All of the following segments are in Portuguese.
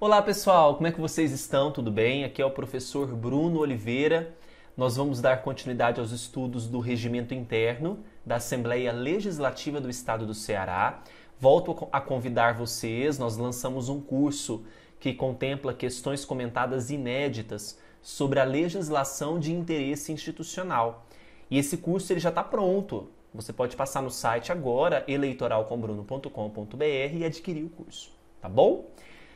Olá pessoal, como é que vocês estão? Tudo bem? Aqui é o professor Bruno Oliveira. Nós vamos dar continuidade aos estudos do regimento interno da Assembleia Legislativa do Estado do Ceará. Volto a convidar vocês, nós lançamos um curso que contempla questões comentadas inéditas sobre a legislação de interesse institucional. E esse curso ele já está pronto. Você pode passar no site agora, eleitoralcombruno.com.br e adquirir o curso, tá bom?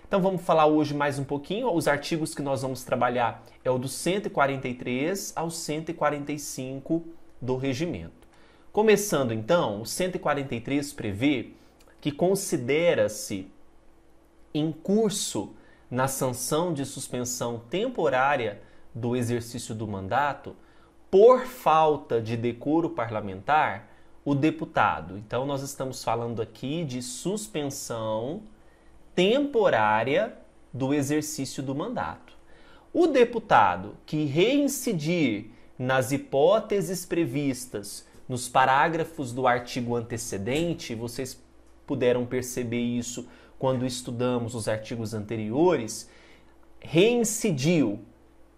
Então vamos falar hoje mais um pouquinho. Os artigos que nós vamos trabalhar é o do 143 ao 145 do regimento. Começando então, o 143 prevê que considera-se em curso na sanção de suspensão temporária do exercício do mandato por falta de decoro parlamentar o deputado. Então nós estamos falando aqui de suspensão temporária do exercício do mandato. O deputado que reincidir nas hipóteses previstas nos parágrafos do artigo antecedente, vocês puderam perceber isso quando estudamos os artigos anteriores, reincidiu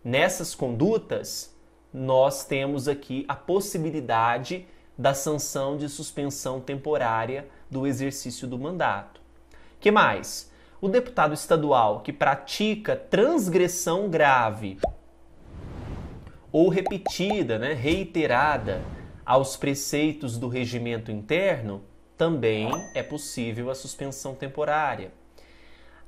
nessas condutas, nós temos aqui a possibilidade da sanção de suspensão temporária do exercício do mandato. Que mais? o deputado estadual que pratica transgressão grave ou repetida, né, reiterada aos preceitos do regimento interno, também é possível a suspensão temporária.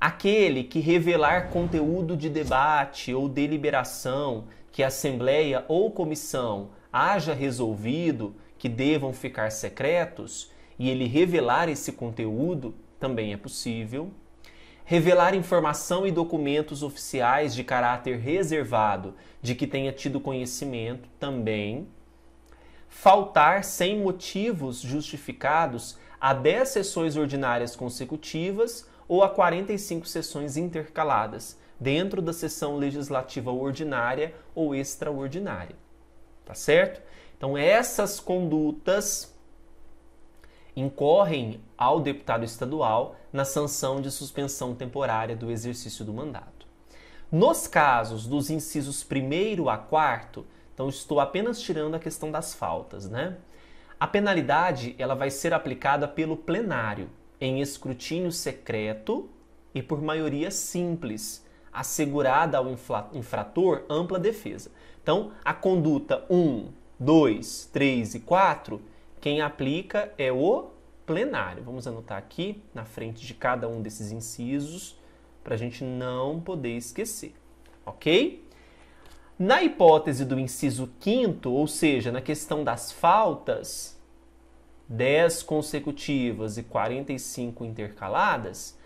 Aquele que revelar conteúdo de debate ou deliberação que a Assembleia ou comissão haja resolvido que devam ficar secretos e ele revelar esse conteúdo, também é possível revelar informação e documentos oficiais de caráter reservado de que tenha tido conhecimento também, faltar sem motivos justificados a 10 sessões ordinárias consecutivas ou a 45 sessões intercaladas dentro da sessão legislativa ordinária ou extraordinária. Tá certo? Então, essas condutas incorrem ao deputado estadual na sanção de suspensão temporária do exercício do mandato. Nos casos dos incisos 1 a 4, então estou apenas tirando a questão das faltas, né? A penalidade ela vai ser aplicada pelo plenário em escrutínio secreto e por maioria simples, assegurada ao infrator ampla defesa. Então, a conduta 1, 2, 3 e 4 quem aplica é o plenário. Vamos anotar aqui na frente de cada um desses incisos para a gente não poder esquecer, ok? Na hipótese do inciso quinto, ou seja, na questão das faltas, 10 consecutivas e 45 intercaladas,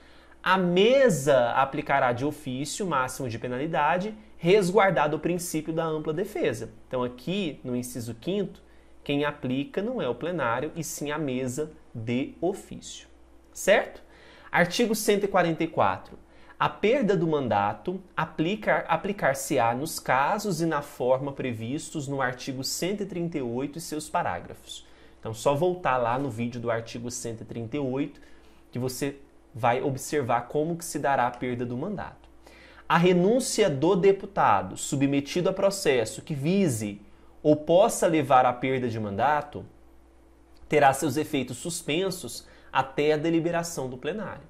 a mesa aplicará de ofício o máximo de penalidade, resguardado o princípio da ampla defesa. Então, aqui no inciso quinto, quem aplica não é o plenário, e sim a mesa de ofício. Certo? Artigo 144. A perda do mandato aplicar-se-á aplicar nos casos e na forma previstos no artigo 138 e seus parágrafos. Então, só voltar lá no vídeo do artigo 138 que você vai observar como que se dará a perda do mandato. A renúncia do deputado submetido a processo que vise ou possa levar à perda de mandato, terá seus efeitos suspensos até a deliberação do plenário.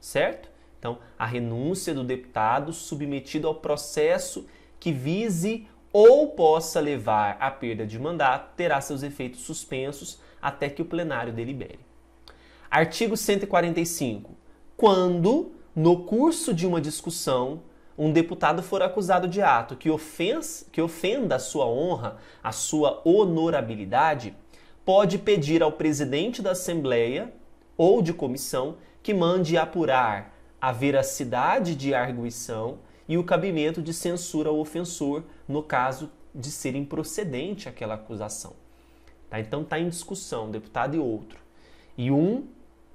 Certo? Então, a renúncia do deputado submetido ao processo que vise ou possa levar à perda de mandato terá seus efeitos suspensos até que o plenário delibere. Artigo 145. Quando, no curso de uma discussão, um deputado for acusado de ato que, ofens, que ofenda a sua honra, a sua honorabilidade, pode pedir ao presidente da Assembleia ou de comissão que mande apurar a veracidade de arguição e o cabimento de censura ao ofensor no caso de ser improcedente aquela acusação. Tá? Então está em discussão deputado e outro. E um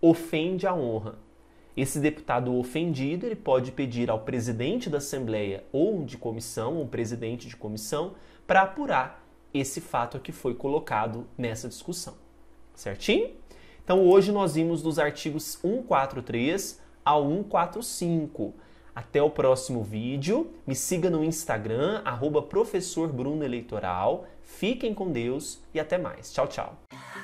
ofende a honra esse deputado ofendido, ele pode pedir ao presidente da Assembleia ou de comissão, ou presidente de comissão, para apurar esse fato que foi colocado nessa discussão. Certinho? Então hoje nós vimos dos artigos 143 ao 145. Até o próximo vídeo. Me siga no Instagram, arroba Fiquem com Deus e até mais. Tchau, tchau.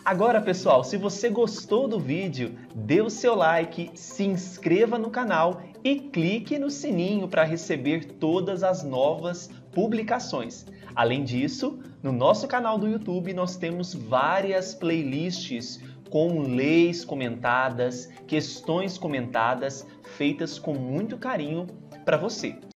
Agora, pessoal, se você gostou do vídeo, dê o seu like, se inscreva no canal e clique no sininho para receber todas as novas publicações. Além disso, no nosso canal do YouTube nós temos várias playlists com leis comentadas, questões comentadas, feitas com muito carinho para você.